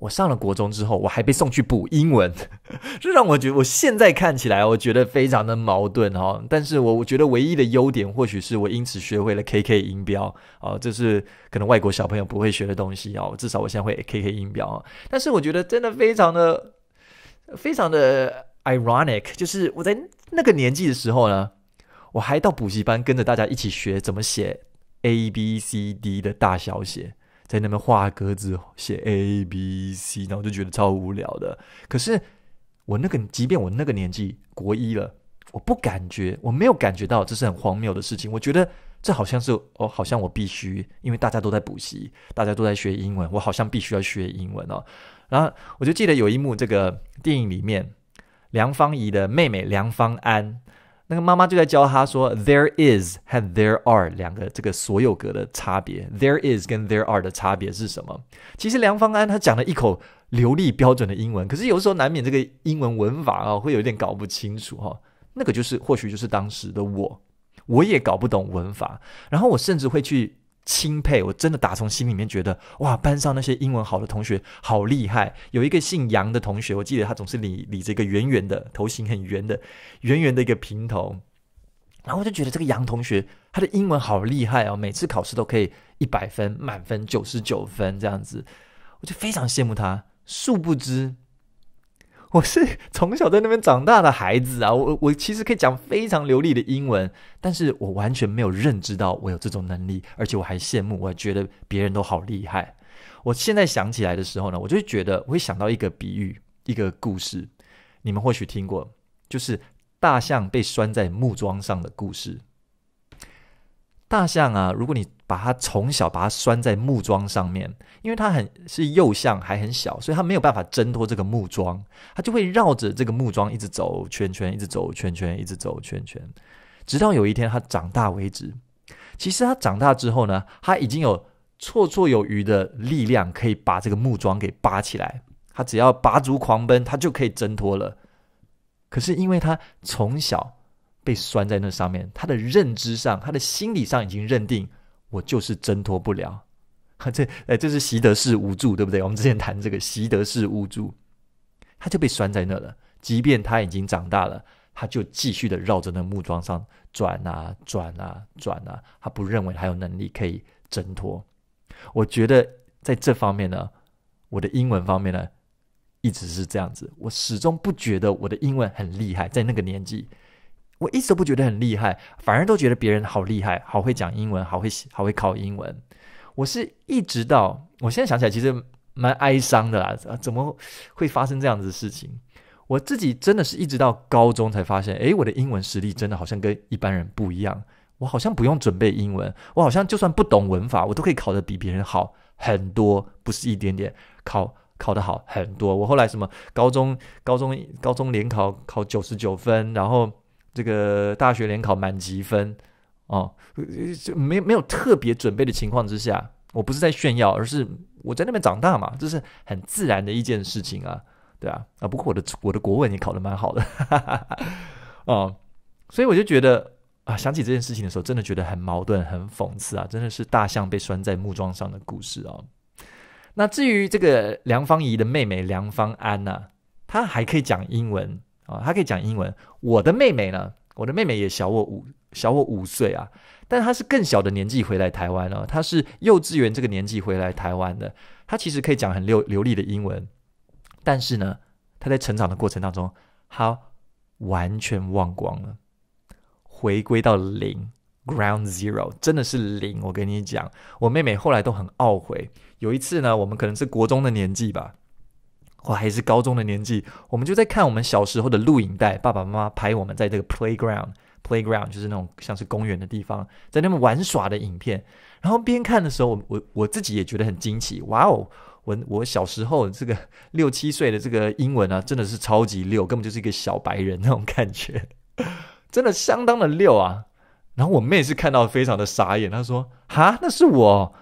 我上了国中之后，我还被送去补英文，这让我觉我现在看起来，我觉得非常的矛盾哈。但是，我我觉得唯一的优点，或许是我因此学会了 K K 音标啊，这是可能外国小朋友不会学的东西啊。至少我现在会 K K 音标啊。但是，我觉得真的非常的非常的 ironic，就是我在那个年纪的时候呢，我还到补习班跟着大家一起学怎么写 A B C D 的大小写。在那边画格子写 A B C，然后就觉得超无聊的。可是我那个，即便我那个年纪国一了，我不感觉，我没有感觉到这是很荒谬的事情。我觉得这好像是哦，好像我必须，因为大家都在补习，大家都在学英文，我好像必须要学英文哦。然后我就记得有一幕，这个电影里面，梁芳怡的妹妹梁芳安。那个妈妈就在教他说，there is 和 there are 两个这个所有格的差别，there is 跟 there are 的差别是什么？其实梁方安他讲了一口流利标准的英文，可是有时候难免这个英文文法啊会有点搞不清楚哈。那个就是或许就是当时的我，我也搞不懂文法，然后我甚至会去。钦佩，我真的打从心里面觉得，哇，班上那些英文好的同学好厉害。有一个姓杨的同学，我记得他总是理理着一个圆圆的头型，很圆的圆圆的一个平头，然后我就觉得这个杨同学他的英文好厉害哦，每次考试都可以一百分，满分九十九分这样子，我就非常羡慕他。殊不知。我是从小在那边长大的孩子啊，我我其实可以讲非常流利的英文，但是我完全没有认知到我有这种能力，而且我还羡慕，我还觉得别人都好厉害。我现在想起来的时候呢，我就觉得我会想到一个比喻，一个故事，你们或许听过，就是大象被拴在木桩上的故事。大象啊，如果你把它从小把它拴在木桩上面，因为它很是幼象还很小，所以它没有办法挣脱这个木桩，它就会绕着这个木桩一直走圈圈，一直走圈圈，一直走圈圈，直到有一天它长大为止。其实它长大之后呢，它已经有绰绰有余的力量可以把这个木桩给拔起来，它只要拔足狂奔，它就可以挣脱了。可是因为它从小。被拴在那上面，他的认知上，他的心理上已经认定，我就是挣脱不了。这，哎，这是习得式无助，对不对？我们之前谈这个习得式无助，他就被拴在那了。即便他已经长大了，他就继续的绕着那木桩上转啊转啊转啊，他不认为他有能力可以挣脱。我觉得在这方面呢，我的英文方面呢，一直是这样子，我始终不觉得我的英文很厉害，在那个年纪。我一直都不觉得很厉害，反而都觉得别人好厉害，好会讲英文，好会写，好会考英文。我是一直到我现在想起来，其实蛮哀伤的啦，怎么会发生这样子的事情？我自己真的是一直到高中才发现，诶，我的英文实力真的好像跟一般人不一样。我好像不用准备英文，我好像就算不懂文法，我都可以考得比别人好很多，不是一点点，考考得好很多。我后来什么高中高中高中联考考九十九分，然后。这个大学联考满级分哦，就没没有特别准备的情况之下，我不是在炫耀，而是我在那边长大嘛，这是很自然的一件事情啊，对啊啊，不过我的我的国文也考的蛮好的，哈哈哈哦，所以我就觉得啊，想起这件事情的时候，真的觉得很矛盾，很讽刺啊，真的是大象被拴在木桩上的故事哦。那至于这个梁芳仪的妹妹梁芳安呢，她还可以讲英文。啊，他可以讲英文。我的妹妹呢？我的妹妹也小我五小我五岁啊，但她是更小的年纪回来台湾哦。她是幼稚园这个年纪回来台湾的，她其实可以讲很流流利的英文，但是呢，她在成长的过程当中，她完全忘光了，回归到零 （ground zero），真的是零。我跟你讲，我妹妹后来都很懊悔。有一次呢，我们可能是国中的年纪吧。我还是高中的年纪，我们就在看我们小时候的录影带，爸爸妈妈拍我们在这个 playground playground 就是那种像是公园的地方，在那边玩耍的影片。然后边看的时候，我我我自己也觉得很惊奇，哇哦，我我小时候这个 六七岁的这个英文啊，真的是超级溜，根本就是一个小白人那种感觉，真的相当的溜啊。然后我妹是看到非常的傻眼，她说：“哈，那是我。”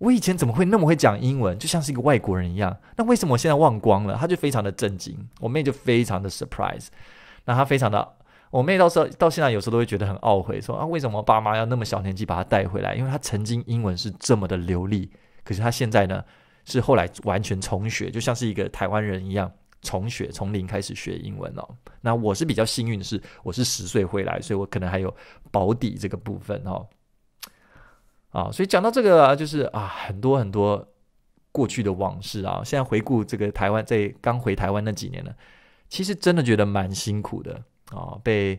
我以前怎么会那么会讲英文，就像是一个外国人一样？那为什么我现在忘光了？他就非常的震惊，我妹就非常的 surprise，那他非常的，我妹到时候到现在有时候都会觉得很懊悔，说啊，为什么爸妈要那么小年纪把他带回来？因为他曾经英文是这么的流利，可是他现在呢是后来完全重学，就像是一个台湾人一样，重学从零开始学英文哦。那我是比较幸运的是，我是十岁回来，所以我可能还有保底这个部分哦。啊，所以讲到这个，啊，就是啊，很多很多过去的往事啊。现在回顾这个台湾，在刚回台湾那几年呢，其实真的觉得蛮辛苦的啊。被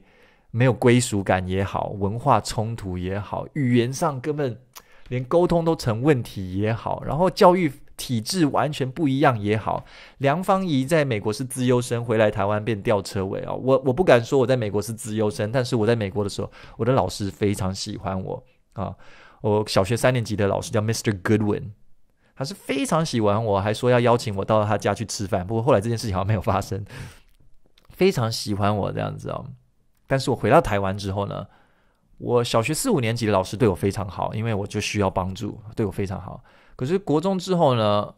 没有归属感也好，文化冲突也好，语言上根本连沟通都成问题也好，然后教育体制完全不一样也好。梁芳仪在美国是自优生，回来台湾变吊车尾啊。我我不敢说我在美国是自优生，但是我在美国的时候，我的老师非常喜欢我啊。我小学三年级的老师叫 Mr. Goodwin，他是非常喜欢我，还说要邀请我到他家去吃饭。不过后来这件事情好像没有发生，非常喜欢我这样子哦。但是我回到台湾之后呢，我小学四五年级的老师对我非常好，因为我就需要帮助，对我非常好。可是国中之后呢，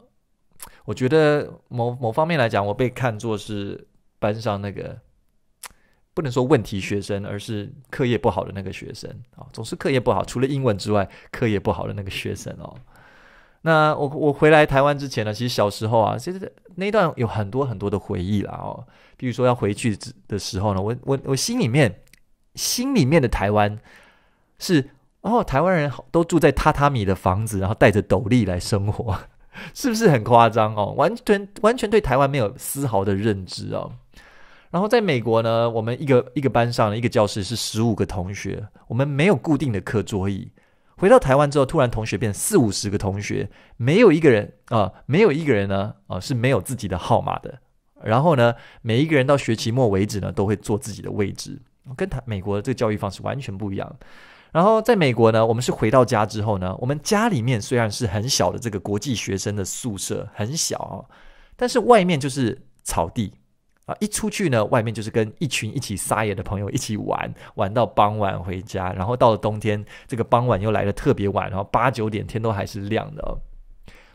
我觉得某某方面来讲，我被看作是班上那个。不能说问题学生，而是课业不好的那个学生啊，总是课业不好，除了英文之外，课业不好的那个学生哦。那我我回来台湾之前呢，其实小时候啊，其实那段有很多很多的回忆啦哦。比如说要回去的时候呢，我我我心里面心里面的台湾是哦，台湾人都住在榻榻米的房子，然后带着斗笠来生活，是不是很夸张哦？完全完全对台湾没有丝毫的认知哦。然后在美国呢，我们一个一个班上，一个教室是十五个同学。我们没有固定的课桌椅。回到台湾之后，突然同学变四五十个同学，没有一个人啊，没有一个人呢啊是没有自己的号码的。然后呢，每一个人到学期末为止呢，都会坐自己的位置，跟他美国的这个教育方式完全不一样。然后在美国呢，我们是回到家之后呢，我们家里面虽然是很小的这个国际学生的宿舍很小啊，但是外面就是草地。啊，一出去呢，外面就是跟一群一起撒野的朋友一起玩，玩到傍晚回家。然后到了冬天，这个傍晚又来的特别晚，然后八九点天都还是亮的。哦。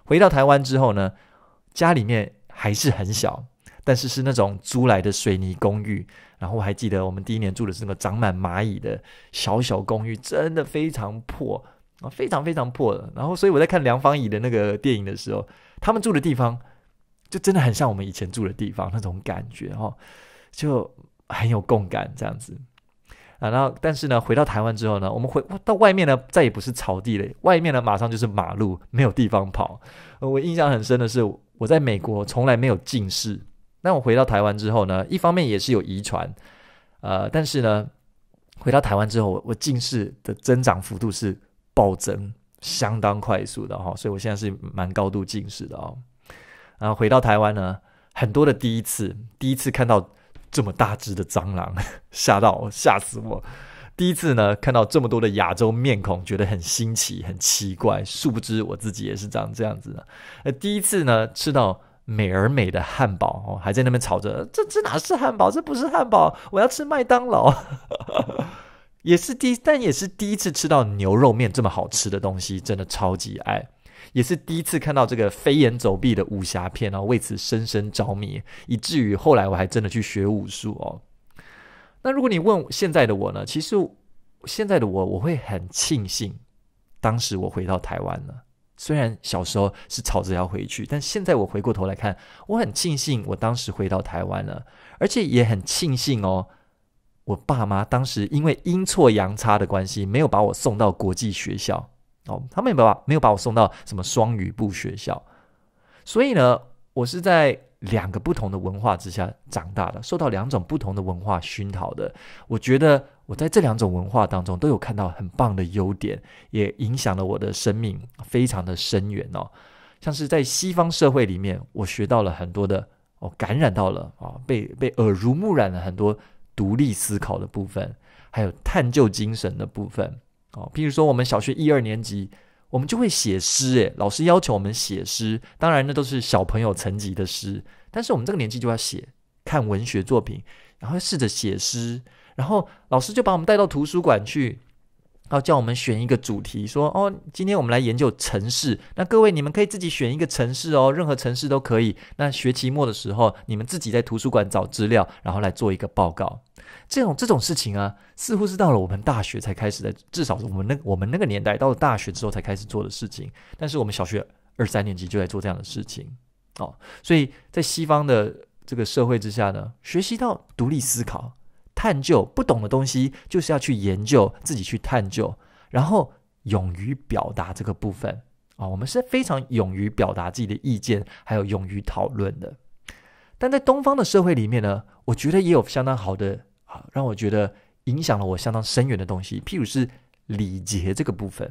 回到台湾之后呢，家里面还是很小，但是是那种租来的水泥公寓。然后我还记得我们第一年住的是那个长满蚂蚁的小小公寓，真的非常破啊，非常非常破的。然后，所以我在看梁芳怡的那个电影的时候，他们住的地方。就真的很像我们以前住的地方那种感觉哈，就很有共感这样子啊。然后，但是呢，回到台湾之后呢，我们回到外面呢，再也不是草地了，外面呢马上就是马路，没有地方跑。我印象很深的是，我在美国从来没有近视，那我回到台湾之后呢，一方面也是有遗传，呃，但是呢，回到台湾之后，我近视的增长幅度是暴增，相当快速的哈，所以我现在是蛮高度近视的哦。然后回到台湾呢，很多的第一次，第一次看到这么大只的蟑螂，吓到吓死我。第一次呢，看到这么多的亚洲面孔，觉得很新奇很奇怪。殊不知我自己也是长这样子的。呃，第一次呢，吃到美而美的汉堡哦，还在那边吵着，这这哪是汉堡？这不是汉堡，我要吃麦当劳。也是第，但也是第一次吃到牛肉面这么好吃的东西，真的超级爱。也是第一次看到这个飞檐走壁的武侠片，哦，为此深深着迷，以至于后来我还真的去学武术哦。那如果你问现在的我呢？其实现在的我，我会很庆幸当时我回到台湾了。虽然小时候是吵着要回去，但现在我回过头来看，我很庆幸我当时回到台湾了，而且也很庆幸哦，我爸妈当时因为阴错阳差的关系，没有把我送到国际学校。哦，他没有把没有把我送到什么双语部学校，所以呢，我是在两个不同的文化之下长大的，受到两种不同的文化熏陶的。我觉得我在这两种文化当中都有看到很棒的优点，也影响了我的生命非常的深远哦。像是在西方社会里面，我学到了很多的哦，感染到了啊，被被耳濡目染了很多独立思考的部分，还有探究精神的部分。哦，譬如说，我们小学一二年级，我们就会写诗，诶，老师要求我们写诗。当然，那都是小朋友层级的诗。但是我们这个年纪就要写，看文学作品，然后试着写诗，然后老师就把我们带到图书馆去。要叫我们选一个主题，说哦，今天我们来研究城市。那各位，你们可以自己选一个城市哦，任何城市都可以。那学期末的时候，你们自己在图书馆找资料，然后来做一个报告。这种这种事情啊，似乎是到了我们大学才开始的，至少是我们那我们那个年代到了大学之后才开始做的事情。但是我们小学二三年级就在做这样的事情哦，所以在西方的这个社会之下呢，学习到独立思考。探究不懂的东西，就是要去研究，自己去探究，然后勇于表达这个部分啊。我们是非常勇于表达自己的意见，还有勇于讨论的。但在东方的社会里面呢，我觉得也有相当好的啊，让我觉得影响了我相当深远的东西，譬如是礼节这个部分，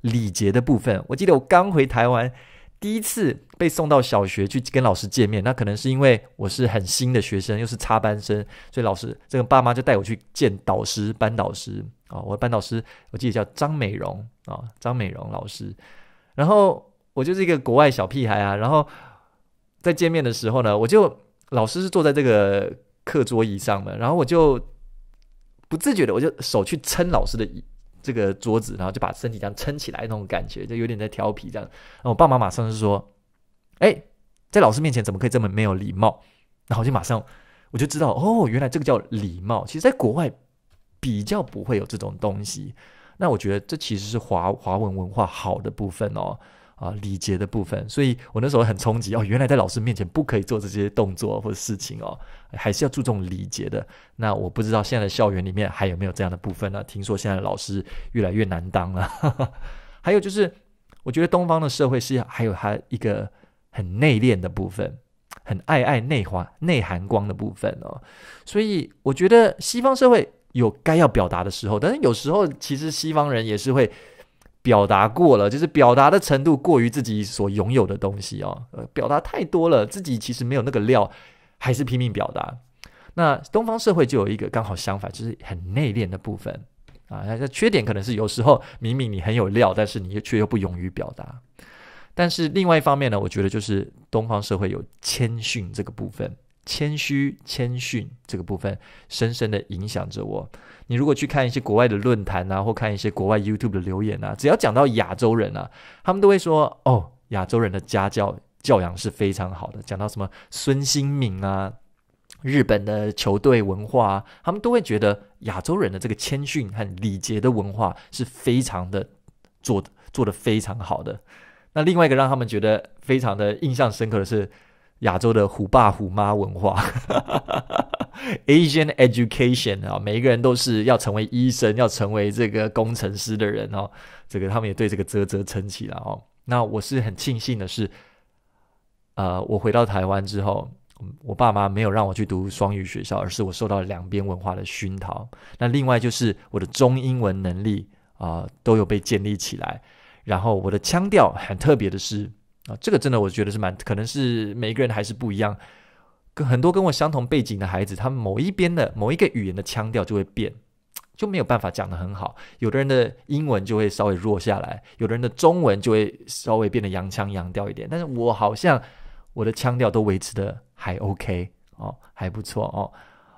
礼节的部分。我记得我刚回台湾。第一次被送到小学去跟老师见面，那可能是因为我是很新的学生，又是插班生，所以老师这个爸妈就带我去见导师、班导师啊。我的班导师我记得叫张美容啊，张美容老师。然后我就是一个国外小屁孩啊，然后在见面的时候呢，我就老师是坐在这个课桌椅上的，然后我就不自觉的我就手去撑老师的椅。这个桌子，然后就把身体这样撑起来，那种感觉，就有点在调皮这样。后我爸妈马上就说：“哎，在老师面前怎么可以这么没有礼貌？”然后我就马上我就知道，哦，原来这个叫礼貌。其实，在国外比较不会有这种东西。那我觉得这其实是华华文文化好的部分哦。啊，礼节的部分，所以我那时候很冲击哦，原来在老师面前不可以做这些动作或者事情哦，还是要注重礼节的。那我不知道现在的校园里面还有没有这样的部分呢？听说现在的老师越来越难当了。还有就是，我觉得东方的社会是还有它一个很内敛的部分，很爱爱内化、内含光的部分哦。所以我觉得西方社会有该要表达的时候，但是有时候其实西方人也是会。表达过了，就是表达的程度过于自己所拥有的东西哦，呃，表达太多了，自己其实没有那个料，还是拼命表达。那东方社会就有一个刚好相反，就是很内敛的部分啊，那缺点可能是有时候明明你很有料，但是你却又不勇于表达。但是另外一方面呢，我觉得就是东方社会有谦逊这个部分，谦虚、谦逊这个部分深深的影响着我。你如果去看一些国外的论坛啊，或看一些国外 YouTube 的留言啊，只要讲到亚洲人啊，他们都会说：“哦，亚洲人的家教教养是非常好的。”讲到什么孙兴敏啊，日本的球队文化，他们都会觉得亚洲人的这个谦逊和礼节的文化是非常的做的做的非常好的。那另外一个让他们觉得非常的印象深刻的是亚洲的“虎爸虎妈”文化。Asian education 啊，每一个人都是要成为医生、要成为这个工程师的人哦。这个他们也对这个啧啧称奇了哦。那我是很庆幸的是，呃，我回到台湾之后，我爸妈没有让我去读双语学校，而是我受到两边文化的熏陶。那另外就是我的中英文能力啊都有被建立起来，然后我的腔调很特别的是啊，这个真的我觉得是蛮可能是每一个人还是不一样。很多跟我相同背景的孩子，他们某一边的某一个语言的腔调就会变，就没有办法讲得很好。有的人的英文就会稍微弱下来，有的人的中文就会稍微变得洋腔洋调一点。但是我好像我的腔调都维持的还 OK 哦，还不错哦。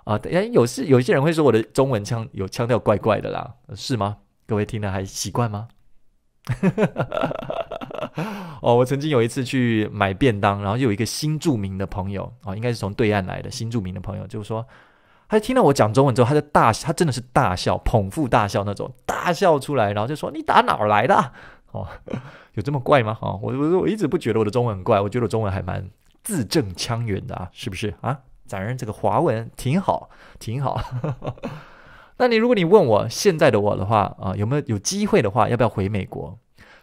啊，等下有是有一些人会说我的中文腔有腔调怪怪的啦，是吗？各位听了还习惯吗？哈哈哈哈哈！哦，我曾经有一次去买便当，然后有一个新著名的朋友啊，应该是从对岸来的。新著名的朋友就说，他听到我讲中文之后，他就大，他真的是大笑，捧腹大笑那种，大笑出来，然后就说：“你打哪儿来的？哦，有这么怪吗？哈，我我我一直不觉得我的中文很怪，我觉得我中文还蛮字正腔圆的啊，是不是啊？咱人这个华文挺好，挺好。”那你如果你问我现在的我的话啊，有没有有机会的话，要不要回美国？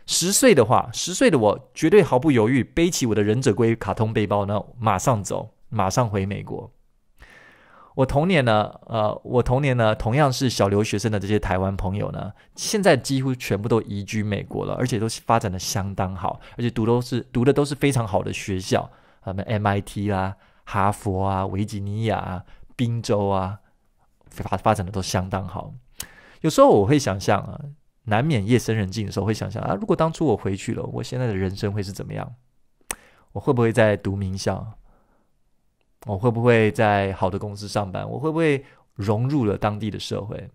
十岁的话，十岁的我绝对毫不犹豫背起我的忍者龟卡通背包呢，马上走，马上回美国。我童年呢，呃，我童年呢，同样是小留学生的这些台湾朋友呢，现在几乎全部都移居美国了，而且都发展的相当好，而且读都是读的都是非常好的学校，什么 MIT 啊、哈佛啊、维吉尼亚、啊、宾州啊。发发展的都相当好，有时候我会想象啊，难免夜深人静的时候会想象啊，如果当初我回去了，我现在的人生会是怎么样？我会不会在读名校？我会不会在好的公司上班？我会不会融入了当地的社会？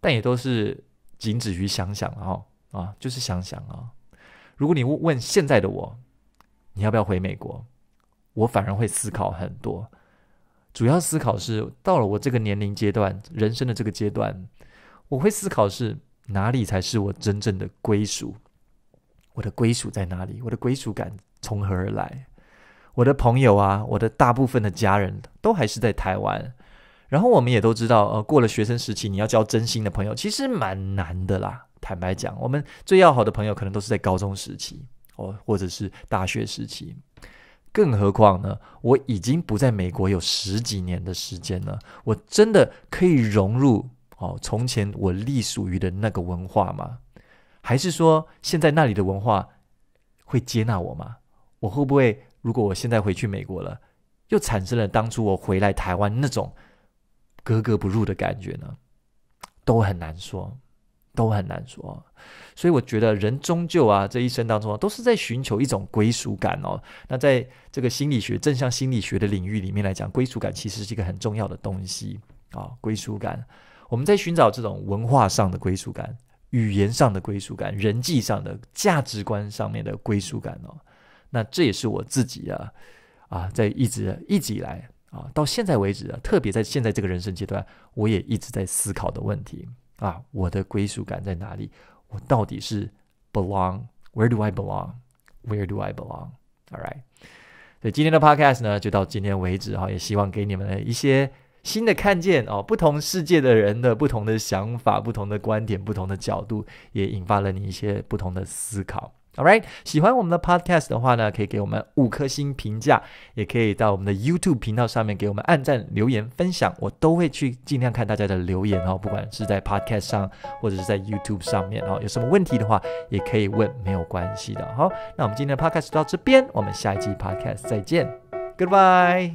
但也都是仅止于想想哦啊，就是想想啊。如果你问现在的我，你要不要回美国？我反而会思考很多。主要思考是到了我这个年龄阶段，人生的这个阶段，我会思考是哪里才是我真正的归属，我的归属在哪里？我的归属感从何而来？我的朋友啊，我的大部分的家人都还是在台湾。然后我们也都知道，呃，过了学生时期，你要交真心的朋友，其实蛮难的啦。坦白讲，我们最要好的朋友可能都是在高中时期，哦，或者是大学时期。更何况呢？我已经不在美国有十几年的时间了，我真的可以融入哦？从前我隶属于的那个文化吗？还是说现在那里的文化会接纳我吗？我会不会如果我现在回去美国了，又产生了当初我回来台湾那种格格不入的感觉呢？都很难说。都很难说，所以我觉得人终究啊，这一生当中都是在寻求一种归属感哦。那在这个心理学正向心理学的领域里面来讲，归属感其实是一个很重要的东西啊。归属感，我们在寻找这种文化上的归属感、语言上的归属感、人际上的价值观上面的归属感哦。那这也是我自己啊啊，在一直一直以来啊，到现在为止啊，特别在现在这个人生阶段，我也一直在思考的问题。啊，我的归属感在哪里？我到底是 belong？Where do I belong？Where do I belong？Alright，l 所以今天的 podcast 呢，就到今天为止哈，也希望给你们一些新的看见哦，不同世界的人的不同的想法、不同的观点、不同的角度，也引发了你一些不同的思考。Alright，喜欢我们的 Podcast 的话呢，可以给我们五颗星评价，也可以到我们的 YouTube 频道上面给我们按赞、留言、分享，我都会去尽量看大家的留言哦。不管是在 Podcast 上，或者是在 YouTube 上面哦，有什么问题的话，也可以问，没有关系的好，那我们今天的 Podcast 到这边，我们下一季 Podcast 再见，Goodbye。